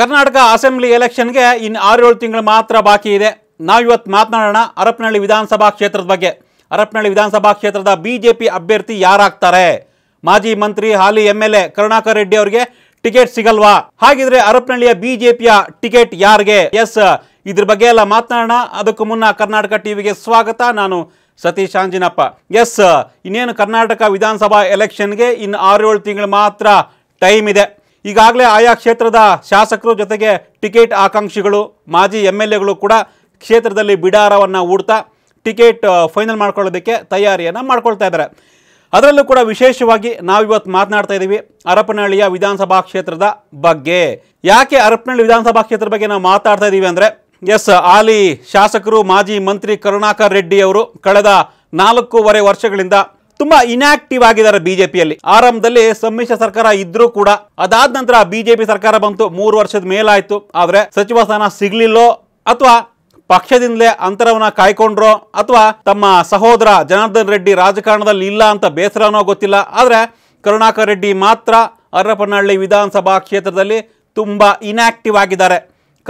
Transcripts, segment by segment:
Karnataka assembly ಎಲೆಕ್ಷನ್ಗೆ ಇನ್ನು ಏಳು ತಿಂಗಳು ಮಾತ್ರ ಬಾಕಿ ಇದೆ ಇವತ್ತು ಮಾತನಾಡೋಣ ಹರಪನಹಳ್ಳಿ ವಿಧಾನಸಭಾ ಕ್ಷೇತ್ರದ ಬಗ್ಗೆ ಹರಪನಹಳ್ಳಿ ವಿಧಾನಸಭಾ ಕ್ಷೇತ್ರದ ಬಿ ಜೆ ಪಿ ಅಭ್ಯರ್ಥಿ ಯಾರಾಗ್ತಾರೆ ಮಾಜಿ ಮಂತ್ರಿ ಹಾಲಿ M L A Karunakar Reddy ಅವರಿಗೆ ಟಿಕೆಟ್ ಸಿಗಲ್ವಾ ಹಾಗಿದ್ರೆ ಹರಪನಹಳ್ಳಿಯ ಬಿಜೆಪಿಯ ಟಿಕೆಟ್ ಯಾರಿಗೆ ಎಸ್ ಇದ್ರ ಬಗ್ಗೆ ಎಲ್ಲ ಮಾತನಾಡೋಣ ಅದಕ್ಕೂ ಮುನ್ನ ಕರ್ನಾಟಕ ಟಿವಿಗೆ ಸ್ವಾಗತ ನಾನು ಸತೀಶ್ ಅಂಜಿನಪ್ಪ ಎಸ್ ಇನ್ನೇನು ಕರ್ನಾಟಕ ವಿಧಾನಸಭಾ ಎಲೆಕ್ಷನ್ಗೆ ಇನ್ನು ಏಳು ತಿಂಗಳು ಮಾತ್ರ ಟೈಮ್ ಇದೆ ಈಗಾಗಲೇ ಆಯಾ ಕ್ಷೇತ್ರದ ಶಾಸಕರು ಜೊತೆಗೆ ಟಿಕೆಟ್ ಆಕಾಂಕ್ಷಿಗಳು ಮಾಜಿ ಎಮ್ ಎಲ್ ಎಗಳು ಕೂಡ ಕ್ಷೇತ್ರದಲ್ಲಿ ಬಿಡಾರವನ್ನು ಹೂಡ್ತಾ ಟಿಕೆಟ್ ಫೈನಲ್ ಮಾಡ್ಕೊಳ್ಳೋದಕ್ಕೆ ತಯಾರಿಯನ್ನು ಮಾಡ್ಕೊಳ್ತಾ ಇದ್ದಾರೆ ಅದರಲ್ಲೂ ಕೂಡ ವಿಶೇಷವಾಗಿ ನಾವಿವತ್ತು ಮಾತನಾಡ್ತಾ ಇದ್ದೀವಿ ಹರಪನಹಳ್ಳಿಯ ವಿಧಾನಸಭಾ ಕ್ಷೇತ್ರದ ಬಗ್ಗೆ ಯಾಕೆ ಹರಪನಹಳ್ಳಿ ವಿಧಾನಸಭಾ ಕ್ಷೇತ್ರದ ಬಗ್ಗೆ ನಾವು ಮಾತಾಡ್ತಾ ಇದ್ದೀವಿ ಅಂದರೆ ಎಸ್ ಆಲಿ ಶಾಸಕರು ಮಾಜಿ ಮಂತ್ರಿ ಕರುಣಾಕರ್ ರೆಡ್ಡಿ ಅವರು ಕಳೆದ ನಾಲ್ಕೂವರೆ ವರ್ಷಗಳಿಂದ ತುಂಬಾ ಇನ್ಆಕ್ಟಿವ್ ಆಗಿದ್ದಾರೆ ಬಿಜೆಪಿಯಲ್ಲಿ ಆರಂಭದಲ್ಲಿ ಸಮ್ಮಿಶ್ರ ಸರ್ಕಾರ ಇದ್ರೂ ಕೂಡ ಅದಾದ ನಂತರ ಬಿಜೆಪಿ ಸರ್ಕಾರ ಬಂತು ಮೂರು ವರ್ಷದ ಮೇಲಾಯ್ತು ಆದ್ರೆ ಸಚಿವ ಸ್ಥಾನ ಸಿಗ್ಲಿಲ್ಲೋ ಅಥವಾ ಪಕ್ಷದಿಂದಲೇ ಅಂತರವನ್ನ ಕಾಯ್ಕೊಂಡ್ರೋ ಅಥವಾ ತಮ್ಮ ಸಹೋದರ ಜನಾರ್ದನ್ ರೆಡ್ಡಿ ರಾಜಕಾರಣದಲ್ಲಿ ಇಲ್ಲ ಅಂತ ಬೇಸರನೋ ಗೊತ್ತಿಲ್ಲ ಆದರೆ ಕರುಣಾಕರ ರೆಡ್ಡಿ ಮಾತ್ರ ಅರ್ರಪನಹಳ್ಳಿ ವಿಧಾನಸಭಾ ಕ್ಷೇತ್ರದಲ್ಲಿ ತುಂಬ ಇನ್ಆಕ್ಟಿವ್ ಆಗಿದ್ದಾರೆ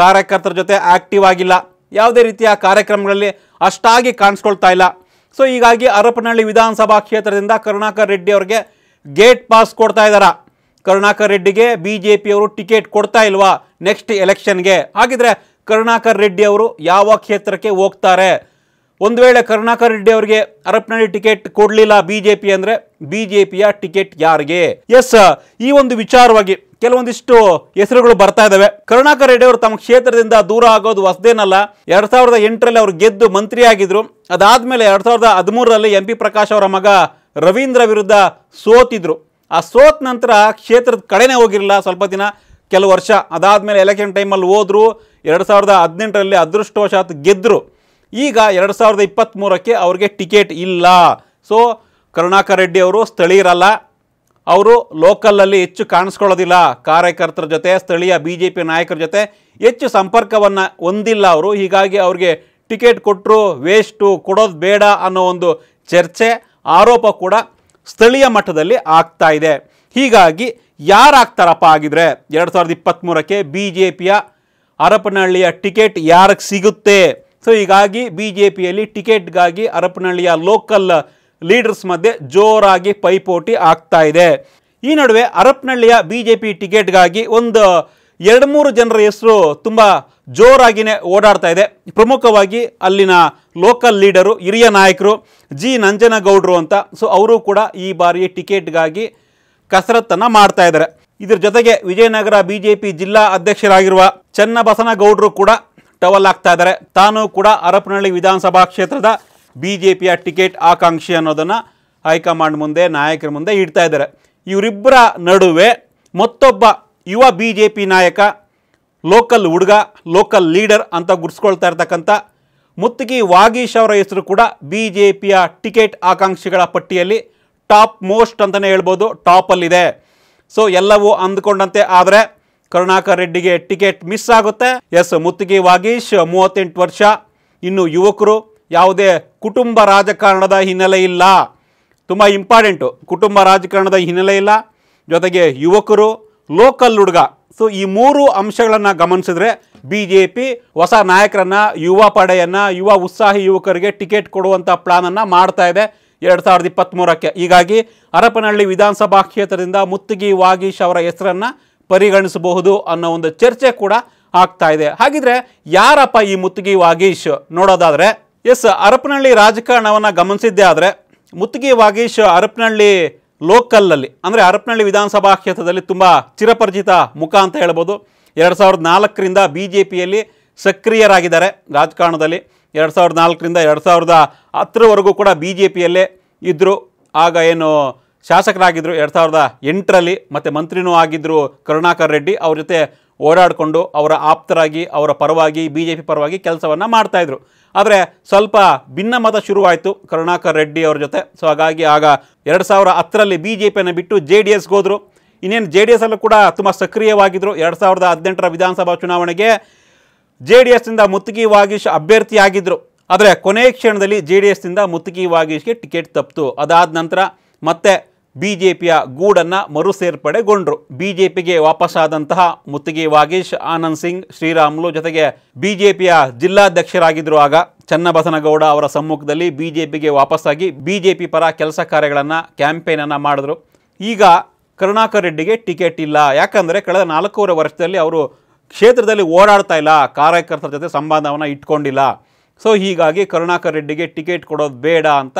ಕಾರ್ಯಕರ್ತರ ಜೊತೆ ಆಕ್ಟಿವ್ ಆಗಿಲ್ಲ ಯಾವುದೇ ರೀತಿಯ ಕಾರ್ಯಕ್ರಮಗಳಲ್ಲಿ ಅಷ್ಟಾಗಿ ಕಾಣಿಸ್ಕೊಳ್ತಾ ಇಲ್ಲ ಸೊ ಹೀಗಾಗಿ ಹರಪನಹಳ್ಳಿ ವಿಧಾನಸಭಾ ಕ್ಷೇತ್ರದಿಂದ ಕರುಣಾಕರ್ ರೆಡ್ಡಿ ಅವರಿಗೆ ಗೇಟ್ ಪಾಸ್ ಕೊಡ್ತಾ ಇದ್ದಾರ ಕರುಣಾಕರ್ ರೆಡ್ಡಿಗೆ ಬಿ ಜೆ ಪಿಯವರು ಟಿಕೆಟ್ ಕೊಡ್ತಾ ಇಲ್ವಾ ನೆಕ್ಸ್ಟ್ ಎಲೆಕ್ಷನ್ಗೆ ಹಾಗಿದ್ರೆ ಕರುಣಾಕರ್ ರೆಡ್ಡಿ ಅವರು ಯಾವ ಕ್ಷೇತ್ರಕ್ಕೆ ಹೋಗ್ತಾರೆ ಒಂದು ವೇಳೆ ಕರುಣಾಕರ್ ರೆಡ್ಡಿ ಅವರಿಗೆ ಹರಪನಹಳ್ಳಿ ಟಿಕೆಟ್ ಕೊಡಲಿಲ್ಲ ಬಿ ಜೆ ಪಿ ಅಂದರೆ ಬಿ ಜೆ ಪಿಯ ಟಿಕೆಟ್ ಯಾರಿಗೆ ಎಸ್ ಈ ಒಂದು ವಿಚಾರವಾಗಿ ಕೆಲವೊಂದಿಷ್ಟು ಹೆಸರುಗಳು ಬರ್ತಾ ಇದಾವೆ ಕರುಣಾಕರ ರೆಡ್ಡಿ ಅವರು ತಮ್ಮ ಕ್ಷೇತ್ರದಿಂದ ದೂರ ಆಗೋದು ಹೊಸದೇನಲ್ಲ ಎರಡು ಸಾವಿರದ ಎಂಟರಲ್ಲಿ ಅವರು ಗೆದ್ದು ಮಂತ್ರಿಯಾಗಿದ್ರು ಅದಾದ್ಮೇಲೆ ಎರಡು ಸಾವಿರದ ಹದಿಮೂರರಲ್ಲಿ ಎಂ ಪಿ ಪ್ರಕಾಶ್ ಅವರ ಮಗ ರವೀಂದ್ರ ವಿರುದ್ಧ ಸೋತಿದ್ರು ಆ ಸೋತ್ ನಂತರ ಕ್ಷೇತ್ರದ ಕಡೆನೇ ಹೋಗಿರಲಿಲ್ಲ ಸ್ವಲ್ಪ ದಿನ ಕೆಲವು ವರ್ಷ ಅದಾದಮೇಲೆ ಎಲೆಕ್ಷನ್ ಟೈಮಲ್ಲಿ ಹೋದರು ಎರಡು ಸಾವಿರದ ಹದಿನೆಂಟರಲ್ಲಿ ಅದೃಷ್ಟವಶಾತ್ ಗೆದ್ದರು ಈಗ ಎರಡು ಸಾವಿರದ ಇಪ್ಪತ್ತ್ಮೂರಕ್ಕೆ ಅವ್ರಿಗೆ ಟಿಕೆಟ್ ಇಲ್ಲ ಸೊ ಕರುಣಾಕರ ರೆಡ್ಡಿ ಅವರು ಸ್ಥಳೀಯರಲ್ಲ ಅವರು ಲೋಕಲಲ್ಲಿ ಹೆಚ್ಚು ಕಾಣಿಸ್ಕೊಳ್ಳೋದಿಲ್ಲ ಕಾರ್ಯಕರ್ತರ ಜೊತೆ ಸ್ಥಳೀಯ ಬಿ ಜೆ ಪಿ ನಾಯಕರ ಜೊತೆ ಹೆಚ್ಚು ಸಂಪರ್ಕವನ್ನು ಹೊಂದಿಲ್ಲ ಅವರು ಹೀಗಾಗಿ ಅವ್ರಿಗೆ ಟಿಕೆಟ್ ಕೊಟ್ಟರು ವೇಸ್ಟು ಕೊಡೋದು ಬೇಡ ಅನ್ನೋ ಒಂದು ಚರ್ಚೆ ಆರೋಪ ಕೂಡ ಸ್ಥಳೀಯ ಮಟ್ಟದಲ್ಲಿ ಆಗ್ತಾ ಇದೆ ಹೀಗಾಗಿ ಯಾರಾಗ್ತಾರಪ್ಪ ಆಗಿದ್ರೆ ಎರಡು ಸಾವಿರದ ಇಪ್ಪತ್ತ್ಮೂರಕ್ಕೆ ಬಿ ಜೆ ಪಿಯ ಹರಪನಹಳ್ಳಿಯ ಟಿಕೆಟ್ ಯಾರಿಗೆ ಸಿಗುತ್ತೆ ಸೊ ಹೀಗಾಗಿ ಬಿ ಜೆ ಪಿಯಲ್ಲಿ ಟಿಕೆಟ್ಗಾಗಿ ಹರಪನಹಳ್ಳಿಯ ಲೋಕಲ್ ಲೀಡರ್ಸ್ ಮಧ್ಯೆ ಜೋರಾಗಿ ಪೈಪೋಟಿ ಆಗ್ತಾ ಇದೆ ಈ ನಡುವೆ ಹರಪ್ನಳ್ಳಿಯ ಬಿ ಜೆ ಪಿ ಟಿಕೆಟ್ಗಾಗಿ ಒಂದು ಎರಡು ಮೂರು ಜನರ ಹೆಸರು ತುಂಬ ಜೋರಾಗಿಯೇ ಓಡಾಡ್ತಾ ಇದೆ ಪ್ರಮುಖವಾಗಿ ಅಲ್ಲಿನ ಲೋಕಲ್ ಲೀಡರು ಹಿರಿಯ ನಾಯಕರು ಜಿ ನಂಜನಗೌಡರು ಅಂತ ಸೊ ಅವರು ಕೂಡ ಈ ಬಾರಿ ಟಿಕೆಟ್ಗಾಗಿ ಕಸರತ್ತನ್ನು ಮಾಡ್ತಾ ಇದ್ದಾರೆ ಇದರ ಜೊತೆಗೆ ವಿಜಯನಗರ ಬಿ ಜೆ ಪಿ ಜಿಲ್ಲಾ ಅಧ್ಯಕ್ಷರಾಗಿರುವ ಚನ್ನಬಸನಗೌಡರು ಕೂಡ ಟವಲ್ ಆಗ್ತಾ ಇದ್ದಾರೆ ತಾನು ಕೂಡ ಹರಪನಹಳ್ಳಿ ವಿಧಾನಸಭಾ ಕ್ಷೇತ್ರದ ಬಿ ಜೆ ಪಿಯ ಟಿಕೆಟ್ ಆಕಾಂಕ್ಷಿ ಅನ್ನೋದನ್ನು ಹೈಕಮಾಂಡ್ ಮುಂದೆ ನಾಯಕರ ಮುಂದೆ ಇಡ್ತಾ ಇದ್ದಾರೆ ಇವರಿಬ್ಬರ ನಡುವೆ ಮತ್ತೊಬ್ಬ ಯುವ ಬಿ ಜೆ ಪಿ ನಾಯಕ ಲೋಕಲ್ ಹುಡುಗ ಲೋಕಲ್ ಲೀಡರ್ ಅಂತ ಗುರ್ಸ್ಕೊಳ್ತಾ ಇರ್ತಕ್ಕಂಥ ಮುತ್ತಿಗಿ ವಾಗೀಶ್ ಅವರ ಹೆಸರು ಕೂಡ ಬಿ ಜೆ ಪಿಯ ಟಿಕೆಟ್ ಆಕಾಂಕ್ಷಿಗಳ ಪಟ್ಟಿಯಲ್ಲಿ ಟಾಪ್ ಮೋಸ್ಟ್ ಅಂತಲೇ ಹೇಳ್ಬೋದು ಟಾಪಲ್ಲಿದೆ ಸೊ ಎಲ್ಲವೂ ಅಂದ್ಕೊಂಡಂತೆ ಆದರೆ ಕರುಣಾಕರ್ ರೆಡ್ಡಿಗೆ ಟಿಕೆಟ್ ಮಿಸ್ ಆಗುತ್ತೆ ಎಸ್ ಮುತ್ತಿಗೆ ವಾಗೀಶ್ ಮೂವತ್ತೆಂಟು ವರ್ಷ ಇನ್ನು ಯುವಕರು ಯಾವುದೇ ಕುಟುಂಬ ರಾಜಕಾರಣದ ಹಿನ್ನೆಲೆ ಇಲ್ಲ ತುಂಬ ಇಂಪಾರ್ಟೆಂಟು ಕುಟುಂಬ ರಾಜಕಾರಣದ ಹಿನ್ನೆಲೆ ಇಲ್ಲ ಜೊತೆಗೆ ಯುವಕರು ಲೋಕಲ್ ಹುಡುಗ ಸೊ ಈ ಮೂರು ಅಂಶಗಳನ್ನು ಗಮನಿಸಿದ್ರೆ ಬಿ ಜೆ ಪಿ ಹೊಸ ನಾಯಕರನ್ನು ಯುವ ಪಡೆಯನ್ನು ಯುವ ಉತ್ಸಾಹಿ ಯುವಕರಿಗೆ ಟಿಕೆಟ್ ಕೊಡುವಂಥ ಪ್ಲಾನನ್ನು ಮಾಡ್ತಾ ಇದೆ ಎರಡು ಸಾವಿರದ ಇಪ್ಪತ್ತ್ಮೂರಕ್ಕೆ ಹೀಗಾಗಿ ಹರಪನಹಳ್ಳಿ ವಿಧಾನಸಭಾ ಕ್ಷೇತ್ರದಿಂದ ಮುತ್ತಿಗಿ ವಾಗೀಶ್ ಅವರ ಹೆಸರನ್ನು ಪರಿಗಣಿಸಬಹುದು ಅನ್ನೋ ಒಂದು ಚರ್ಚೆ ಕೂಡ ಆಗ್ತಾ ಇದೆ ಹಾಗಿದ್ರೆ ಯಾರಪ್ಪ ಈ ಮುತ್ತುಗಿ ವಾಗೀಶ್ ನೋಡೋದಾದರೆ ಎಸ್ ಹರಪನಹಳ್ಳಿ ರಾಜಕಾರಣವನ್ನು ಗಮನಿಸಿದ್ದೇ ಆದರೆ ಮುತ್ತಿಗೆ ವಾಗೀಶ್ ಹರಪನಹಳ್ಳಿ ಲೋಕಲಲ್ಲಿ ಅಂದರೆ ಹರಪನಹಳ್ಳಿ ವಿಧಾನಸಭಾ ಕ್ಷೇತ್ರದಲ್ಲಿ ತುಂಬ ಚಿರಪರಿಚಿತ ಮುಖ ಅಂತ ಹೇಳ್ಬೋದು ಎರಡು ಸಾವಿರದ ನಾಲ್ಕರಿಂದ ಬಿ ಜೆ ಪಿಯಲ್ಲಿ ಸಕ್ರಿಯರಾಗಿದ್ದಾರೆ ರಾಜಕಾರಣದಲ್ಲಿ ಎರಡು ಸಾವಿರದ ನಾಲ್ಕರಿಂದ ಎರಡು ಸಾವಿರದ ಹತ್ತರವರೆಗೂ ಕೂಡ ಬಿ ಜೆ ಪಿಯಲ್ಲೇ ಇದ್ದರು ಆಗ ಏನು ಶಾಸಕರಾಗಿದ್ದರು ಎರಡು ಸಾವಿರದ ಎಂಟರಲ್ಲಿ ಮತ್ತು ಮಂತ್ರಿನೂ ಆಗಿದ್ದರು ಕರುಣಾಕರ್ ರೆಡ್ಡಿ ಅವ್ರ ಜೊತೆ ಓಡಾಡಿಕೊಂಡು ಅವರ ಆಪ್ತರಾಗಿ ಅವರ ಪರವಾಗಿ ಬಿ ಜೆ ಪಿ ಪರವಾಗಿ ಕೆಲಸವನ್ನು ಮಾಡ್ತಾಯಿದ್ರು ಆದರೆ ಸ್ವಲ್ಪ ಭಿನ್ನಮತ ಶುರುವಾಯಿತು ಕರುಣಾಕರ್ ರೆಡ್ಡಿ ಅವ್ರ ಜೊತೆ ಸೊ ಹಾಗಾಗಿ ಆಗ ಎರಡು ಸಾವಿರ ಹತ್ತರಲ್ಲಿ ಬಿ ಜೆ ಪಿಯನ್ನು ಬಿಟ್ಟು ಜೆ ಡಿ ಎಸ್ಗೆ ಹೋದರು ಇನ್ನೇನು ಜೆ ಡಿ ಎಸ್ ಅಲ್ಲೂ ಕೂಡ ತುಂಬ ಸಕ್ರಿಯವಾಗಿದ್ದರು ಎರಡು ಸಾವಿರದ ಹದಿನೆಂಟರ ವಿಧಾನಸಭಾ ಚುನಾವಣೆಗೆ ಜೆ ಡಿ ಎಸ್ನಿಂದ ಮುತ್ತಿಗೆ ವಾಗೀಶ್ ಅಭ್ಯರ್ಥಿಯಾಗಿದ್ದರು ಆದರೆ ಕೊನೆಯ ಕ್ಷಣದಲ್ಲಿ ಜೆ ಡಿ ಎಸ್ನಿಂದ ಮುತ್ತಿಗೆ ವಾಗೀಶ್ಗೆ ಟಿಕೆಟ್ ತಪ್ಪಿತು ಅದಾದ ನಂತರ ಮತ್ತೆ ಬಿ ಜೆ ಪಿಯ ಗೂಡನ್ನು ಮರುಸೇರ್ಪಡೆಗೊಂಡರು ಬಿ ಜೆ ಪಿಗೆ ವಾಪಸ್ಸಾದಂತಹ ಮುತ್ತಿಗೆ ವಾಗೇಶ್ ಆನಂದ್ ಸಿಂಗ್ ಶ್ರೀರಾಮುಲು ಜೊತೆಗೆ ಬಿ ಜೆ ಪಿಯ ಜಿಲ್ಲಾಧ್ಯಕ್ಷರಾಗಿದ್ದರು ಆಗ ಚನ್ನಬಸನಗೌಡ ಅವರ ಸಮ್ಮುಖದಲ್ಲಿ ಬಿ ಜೆ ಪಿಗೆ ವಾಪಸ್ಸಾಗಿ ಬಿ ಜೆ ಪಿ ಪರ ಕೆಲಸ ಕಾರ್ಯಗಳನ್ನು ಕ್ಯಾಂಪೇನನ್ನು ಮಾಡಿದ್ರು ಈಗ ಕರುಣಾಕರ್ ರೆಡ್ಡಿಗೆ ಟಿಕೆಟ್ ಇಲ್ಲ ಯಾಕಂದರೆ ಕಳೆದ ನಾಲ್ಕೂವರೆ ವರ್ಷದಲ್ಲಿ ಅವರು ಕ್ಷೇತ್ರದಲ್ಲಿ ಓಡಾಡ್ತಾ ಇಲ್ಲ ಕಾರ್ಯಕರ್ತರ ಜೊತೆ ಸಂಬಂಧವನ್ನು ಇಟ್ಕೊಂಡಿಲ್ಲ ಸೊ ಹೀಗಾಗಿ ಕರುಣಾಕರ್ ರೆಡ್ಡಿಗೆ ಟಿಕೆಟ್ ಕೊಡೋದು ಬೇಡ ಅಂತ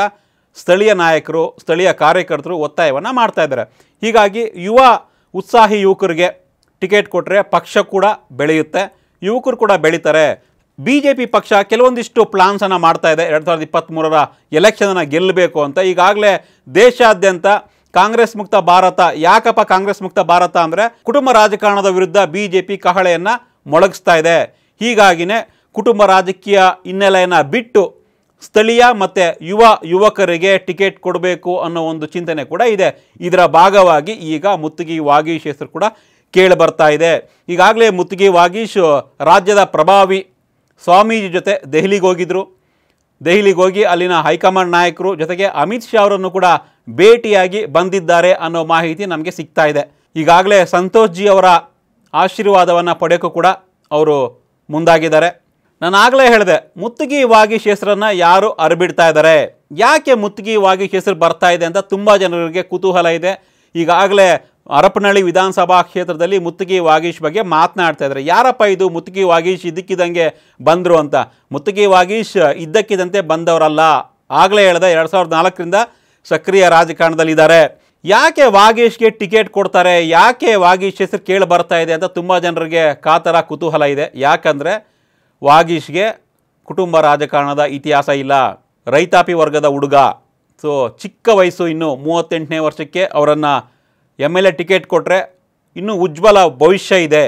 ಸ್ಥಳೀಯ ನಾಯಕರು ಸ್ಥಳೀಯ ಕಾರ್ಯಕರ್ತರು ಒತ್ತಾಯವನ್ನು ಮಾಡ್ತಾಯಿದ್ದಾರೆ ಹೀಗಾಗಿ ಯುವ ಉತ್ಸಾಹಿ ಯುವಕರಿಗೆ ಟಿಕೆಟ್ ಕೊಟ್ಟರೆ ಪಕ್ಷ ಕೂಡ ಬೆಳೆಯುತ್ತೆ ಯುವಕರು ಕೂಡ ಬೆಳೀತಾರೆ ಬಿ ಜೆ ಪಿ ಪಕ್ಷ ಕೆಲವೊಂದಿಷ್ಟು ಪ್ಲಾನ್ಸನ್ನು ಮಾಡ್ತಾ ಇದೆ ಎರಡು ಸಾವಿರದ ಇಪ್ಪತ್ತ್ಮೂರರ ಎಲೆಕ್ಷನನ್ನು ಗೆಲ್ಲಬೇಕು ಅಂತ ಈಗಾಗಲೇ ದೇಶಾದ್ಯಂತ ಕಾಂಗ್ರೆಸ್ ಮುಕ್ತ ಭಾರತ ಯಾಕಪ್ಪ ಕಾಂಗ್ರೆಸ್ ಮುಕ್ತ ಭಾರತ ಅಂದರೆ ಕುಟುಂಬ ರಾಜಕಾರಣದ ವಿರುದ್ಧ ಬಿ ಜೆ ಪಿ ಕಹಳೆಯನ್ನು ಮೊಳಗಿಸ್ತಾ ಇದೆ ಹೀಗಾಗಿನೇ ಕುಟುಂಬ ರಾಜಕೀಯ ಹಿನ್ನೆಲೆಯನ್ನು ಬಿಟ್ಟು ಸ್ಥಳೀಯ ಮತ್ತು ಯುವ ಯುವಕರಿಗೆ ಟಿಕೆಟ್ ಕೊಡಬೇಕು ಅನ್ನೋ ಒಂದು ಚಿಂತನೆ ಕೂಡ ಇದೆ ಇದರ ಭಾಗವಾಗಿ ಈಗ ಮುತ್ತಿಗೆ ವಾಗೀಶ್ ಹೆಸರು ಕೂಡ ಕೇಳಿ ಬರ್ತಾ ಇದೆ ಈಗಾಗಲೇ ಮುತ್ತಿಗೆ ವಾಗೀಶ್ ರಾಜ್ಯದ ಪ್ರಭಾವಿ ಸ್ವಾಮೀಜಿ ಜೊತೆ ದೆಹಲಿಗೆ ಹೋಗಿದ್ದರು ದೆಹಲಿಗೆ ಹೋಗಿ ಅಲ್ಲಿನ ಹೈಕಮಾಂಡ್ ನಾಯಕರು ಜೊತೆಗೆ ಅಮಿತ್ ಶಾ ಅವರನ್ನು ಕೂಡ ಭೇಟಿಯಾಗಿ ಬಂದಿದ್ದಾರೆ ಅನ್ನೋ ಮಾಹಿತಿ ನಮಗೆ ಸಿಗ್ತಾ ಇದೆ ಈಗಾಗಲೇ ಸಂತೋಷ್ ಜಿ ಅವರ ಆಶೀರ್ವಾದವನ್ನು ಪಡೆಯೋಕ್ಕೂ ಕೂಡ ಅವರು ಮುಂದಾಗಿದ್ದಾರೆ ನಾನು ಆಗಲೇ ಹೇಳಿದೆ ಮುತ್ತುಗಿ ವಾಗೀಶ್ ಹೆಸರನ್ನು ಯಾರು ಅರಬಿಡ್ತಾ ಇದ್ದಾರೆ ಯಾಕೆ ಮುತ್ತುಗಿ ವಾಗಿ ಹೆಸರು ಬರ್ತಾ ಇದೆ ಅಂತ ತುಂಬ ಜನರಿಗೆ ಕುತೂಹಲ ಇದೆ ಈಗಾಗಲೇ ಹರಪನಹಳ್ಳಿ ವಿಧಾನಸಭಾ ಕ್ಷೇತ್ರದಲ್ಲಿ ಮುತ್ತುಗಿ ವಾಗೀಶ್ ಬಗ್ಗೆ ಮಾತನಾಡ್ತಾ ಇದ್ದಾರೆ ಯಾರಪ್ಪ ಇದು ಮುತ್ತುಗೆ ವಾಗೀಶ್ ಇದ್ದಕ್ಕಿದ್ದಂಗೆ ಬಂದರು ಅಂತ ಮುತ್ತುಗಿ ವಾಗೀಶ್ ಇದ್ದಕ್ಕಿದ್ದಂತೆ ಬಂದವರಲ್ಲ ಆಗಲೇ ಹೇಳಿದೆ ಎರಡು ಸಾವಿರದ ನಾಲ್ಕರಿಂದ ಸಕ್ರಿಯ ರಾಜಕಾರಣದಲ್ಲಿದ್ದಾರೆ ಯಾಕೆ ವಾಗೀಶ್ಗೆ ಟಿಕೆಟ್ ಕೊಡ್ತಾರೆ ಯಾಕೆ ವಾಗೀಶ್ ಹೆಸರು ಕೇಳಿ ಬರ್ತಾ ಇದೆ ಅಂತ ತುಂಬ ಜನರಿಗೆ ಕಾತರ ಕುತೂಹಲ ಇದೆ ಯಾಕಂದರೆ ವಾಗೀಶ್ಗೆ ಕುಟುಂಬ ರಾಜಕಾರಣದ ಇತಿಹಾಸ ಇಲ್ಲ ರೈತಾಪಿ ವರ್ಗದ ಹುಡುಗ ಸೊ ಚಿಕ್ಕ ವಯಸ್ಸು ಇನ್ನು ಮೂವತ್ತೆಂಟನೇ ವರ್ಷಕ್ಕೆ ಅವರನ್ನು ಎಮ್ ಎಲ್ ಎ ಟಿಕೆಟ್ ಕೊಟ್ಟರೆ ಇನ್ನೂ ಉಜ್ವಲ ಭವಿಷ್ಯ ಇದೆ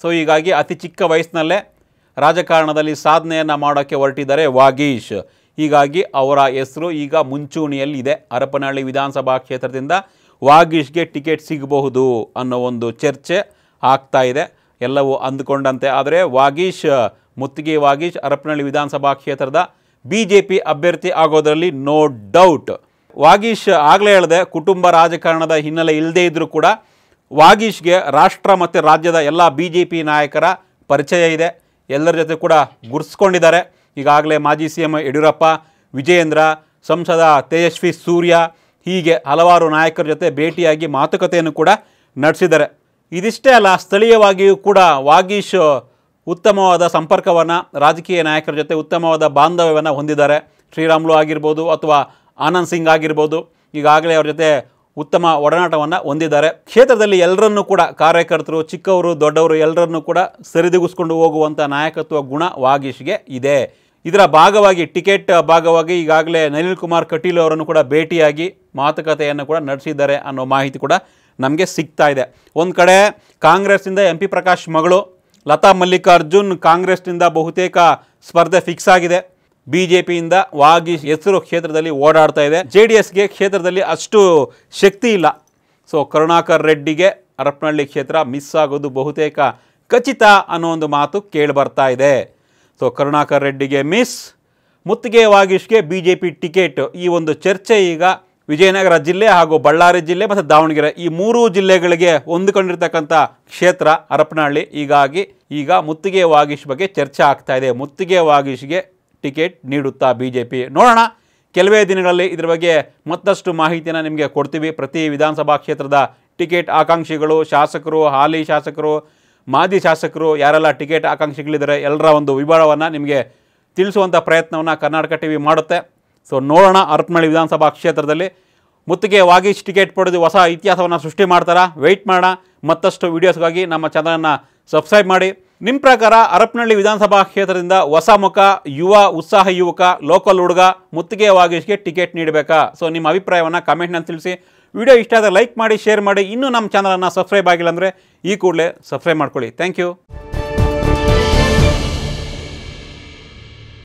ಸೊ ಹೀಗಾಗಿ ಅತಿ ಚಿಕ್ಕ ವಯಸ್ಸಿನಲ್ಲೇ ರಾಜಕಾರಣದಲ್ಲಿ ಸಾಧನೆಯನ್ನು ಮಾಡೋಕ್ಕೆ ಹೊರಟಿದ್ದಾರೆ ವಾಗೀಶ್ ಹೀಗಾಗಿ ಅವರ ಹೆಸರು ಈಗ ಮುಂಚೂಣಿಯಲ್ಲಿದೆ ಹರಪನಹಳ್ಳಿ ವಿಧಾನಸಭಾ ಕ್ಷೇತ್ರದಿಂದ ವಾಗೀಶ್ಗೆ ಟಿಕೆಟ್ ಸಿಗಬಹುದು ಅನ್ನೋ ಒಂದು ಚರ್ಚೆ ಆಗ್ತಾ ಇದೆ ಎಲ್ಲವೂ ಅಂದುಕೊಂಡಂತೆ ಆದರೆ ವಾಗೀಶ್ ಮುತ್ತಿಗೆ ವಾಗೀಶ್ ಹರಪನಹಳ್ಳಿ ವಿಧಾನಸಭಾ ಕ್ಷೇತ್ರದ ಬಿ ಜೆ ಪಿ ಅಭ್ಯರ್ಥಿ ಆಗೋದರಲ್ಲಿ ನೋ ಡೌಟ್ ವಾಗೀಶ್ ಆಗಲೇ ಹೇಳಿದೆ ಕುಟುಂಬ ರಾಜಕಾರಣದ ಹಿನ್ನೆಲೆ ಇಲ್ಲದೇ ಇದ್ದರೂ ಕೂಡ ವಾಗೀಶ್ಗೆ ರಾಷ್ಟ್ರ ಮತ್ತು ರಾಜ್ಯದ ಎಲ್ಲ ಬಿ ಜೆ ಪಿ ನಾಯಕರ ಪರಿಚಯ ಇದೆ ಎಲ್ಲರ ಜೊತೆ ಕೂಡ ಗುರ್ಸ್ಕೊಂಡಿದ್ದಾರೆ ಈಗಾಗಲೇ ಮಾಜಿ ಸಿ ಎಂ ಯಡಿಯೂರಪ್ಪ ವಿಜಯೇಂದ್ರ ಸಂಸದ ತೇಜಸ್ವಿ ಸೂರ್ಯ ಹೀಗೆ ಹಲವಾರು ನಾಯಕರ ಜೊತೆ ಭೇಟಿಯಾಗಿ ಮಾತುಕತೆಯನ್ನು ಕೂಡ ನಡೆಸಿದ್ದಾರೆ ಇದಿಷ್ಟೇ ಅಲ್ಲ ಸ್ಥಳೀಯವಾಗಿಯೂ ಕೂಡ ವಾಗೀಶ್ ಉತ್ತಮವಾದ ಸಂಪರ್ಕವನ್ನು ರಾಜಕೀಯ ನಾಯಕರ ಜೊತೆ ಉತ್ತಮವಾದ ಬಾಂಧವ್ಯವನ್ನು ಹೊಂದಿದ್ದಾರೆ ಶ್ರೀರಾಮ್ಲು ಆಗಿರ್ಬೋದು ಅಥವಾ ಆನಂದ್ ಸಿಂಗ್ ಆಗಿರ್ಬೋದು ಈಗಾಗಲೇ ಅವರ ಜೊತೆ ಉತ್ತಮ ಒಡನಾಟವನ್ನು ಹೊಂದಿದ್ದಾರೆ ಕ್ಷೇತ್ರದಲ್ಲಿ ಎಲ್ಲರನ್ನೂ ಕೂಡ ಕಾರ್ಯಕರ್ತರು ಚಿಕ್ಕವರು ದೊಡ್ಡವರು ಎಲ್ಲರನ್ನೂ ಕೂಡ ಸರಿದುಗಿಸ್ಕೊಂಡು ಹೋಗುವಂಥ ನಾಯಕತ್ವ ಗುಣ ವಾಗೀಶ್ಗೆ ಇದೆ ಇದರ ಭಾಗವಾಗಿ ಟಿಕೆಟ್ ಭಾಗವಾಗಿ ಈಗಾಗಲೇ ನಳಿನ್ ಕುಮಾರ್ ಕಟೀಲ್ ಅವರನ್ನು ಕೂಡ ಭೇಟಿಯಾಗಿ ಮಾತುಕತೆಯನ್ನು ಕೂಡ ನಡೆಸಿದ್ದಾರೆ ಅನ್ನೋ ಮಾಹಿತಿ ಕೂಡ ನಮಗೆ ಸಿಗ್ತಾ ಇದೆ ಒಂದು ಕಡೆ ಕಾಂಗ್ರೆಸ್ಸಿಂದ ಎಂ ಪಿ ಪ್ರಕಾಶ್ ಮಗಳು ಲತಾ ಮಲ್ಲಿಕಾರ್ಜುನ್ ಕಾಂಗ್ರೆಸ್ನಿಂದ ಬಹುತೇಕ ಸ್ಪರ್ಧೆ ಫಿಕ್ಸ್ ಆಗಿದೆ ಬಿ ಜೆ ಪಿಯಿಂದ ವಾಗಿ ಹೆಸರು ಕ್ಷೇತ್ರದಲ್ಲಿ ಓಡಾಡ್ತಾ ಇದೆ ಜೆ ಡಿ ಎಸ್ಗೆ ಕ್ಷೇತ್ರದಲ್ಲಿ ಅಷ್ಟು ಶಕ್ತಿ ಇಲ್ಲ ಸೊ ಕರುಣಾಕರ್ ರೆಡ್ಡಿಗೆ ಹರಪನಹಳ್ಳಿ ಕ್ಷೇತ್ರ ಮಿಸ್ ಆಗೋದು ಬಹುತೇಕ ಖಚಿತ ಅನ್ನೋ ಒಂದು ಮಾತು ಕೇಳಿ ಬರ್ತಾ ಇದೆ ಸೊ ಕರುಣಾಕರ್ ರೆಡ್ಡಿಗೆ ಮಿಸ್ ಮುತ್ತಿಗೆ ವಾಗೀಶ್ಗೆ ಬಿ ಜೆ ಪಿ ಟಿಕೆಟ್ ಈ ಒಂದು ಚರ್ಚೆ ಈಗ ವಿಜಯನಗರ ಜಿಲ್ಲೆ ಹಾಗೂ ಬಳ್ಳಾರಿ ಜಿಲ್ಲೆ ಮತ್ತು ದಾವಣಗೆರೆ ಈ ಮೂರು ಜಿಲ್ಲೆಗಳಿಗೆ ಹೊಂದಿಕೊಂಡಿರ್ತಕ್ಕಂಥ ಕ್ಷೇತ್ರ ಹರಪನಹಳ್ಳಿ ಹೀಗಾಗಿ ಈಗ ಮುತ್ತಿಗೆ ವಾಗೀಶ್ ಬಗ್ಗೆ ಚರ್ಚೆ ಆಗ್ತಾ ಇದೆ ಮುತ್ತಿಗೆ ವಾಗೀಶ್ಗೆ ಟಿಕೆಟ್ ನೀಡುತ್ತಾ ಬಿ ಜೆ ಪಿ ನೋಡೋಣ ಕೆಲವೇ ದಿನಗಳಲ್ಲಿ ಇದರ ಬಗ್ಗೆ ಮತ್ತಷ್ಟು ಮಾಹಿತಿಯನ್ನು ನಿಮಗೆ ಕೊಡ್ತೀವಿ ಪ್ರತಿ ವಿಧಾನಸಭಾ ಕ್ಷೇತ್ರದ ಟಿಕೆಟ್ ಆಕಾಂಕ್ಷಿಗಳು ಶಾಸಕರು ಹಾಲಿ ಶಾಸಕರು ಮಾಜಿ ಶಾಸಕರು ಯಾರೆಲ್ಲ ಟಿಕೆಟ್ ಆಕಾಂಕ್ಷಿಗಳಿದ್ದಾರೆ ಎಲ್ಲರ ಒಂದು ವಿವರವನ್ನು ನಿಮಗೆ ತಿಳಿಸುವಂಥ ಪ್ರಯತ್ನವನ್ನು ಕರ್ನಾಟಕ ಟಿ ಮಾಡುತ್ತೆ ಸೊ ನೋಡೋಣ ಅರಪನಹಳ್ಳಿ ವಿಧಾನಸಭಾ ಕ್ಷೇತ್ರದಲ್ಲಿ ಮುತ್ತಿಗೆ ವಾಗೀಶ್ ಟಿಕೆಟ್ ಪಡೆದು ಹೊಸ ಇತಿಹಾಸವನ್ನು ಸೃಷ್ಟಿ ಮಾಡ್ತಾರಾ ವೆಯ್ಟ್ ಮಾಡೋಣ ಮತ್ತಷ್ಟು ವೀಡಿಯೋಸ್ಗಾಗಿ ನಮ್ಮ ಚಾನಲನ್ನು ಸಬ್ಸ್ಕ್ರೈಬ್ ಮಾಡಿ ನಿಮ್ಮ ಪ್ರಕಾರ ಹರಪನಹಳ್ಳಿ ವಿಧಾನಸಭಾ ಕ್ಷೇತ್ರದಿಂದ ಹೊಸ ಮುಖ ಯುವ ಉತ್ಸಾಹ ಯುವಕ ಲೋಕಲ್ ಹುಡುಗ ಮುತ್ತಿಗೆ ವಾಗೀಶ್ಗೆ ಟಿಕೆಟ್ ನೀಡಬೇಕಾ ಸೊ ನಿಮ್ಮ ಅಭಿಪ್ರಾಯವನ್ನು ಕಮೆಂಟ್ನಲ್ಲಿ ತಿಳಿಸಿ ವಿಡಿಯೋ ಇಷ್ಟ ಆದರೆ ಲೈಕ್ ಮಾಡಿ ಶೇರ್ ಮಾಡಿ ಇನ್ನೂ ನಮ್ಮ ಚಾನಲನ್ನು ಸಬ್ಸ್ಕ್ರೈಬ್ ಆಗಿಲ್ಲ ಅಂದರೆ ಈ ಕೂಡಲೇ ಸಬ್ಸ್ಕ್ರೈಬ್ ಮಾಡ್ಕೊಳ್ಳಿ ಥ್ಯಾಂಕ್ ಯು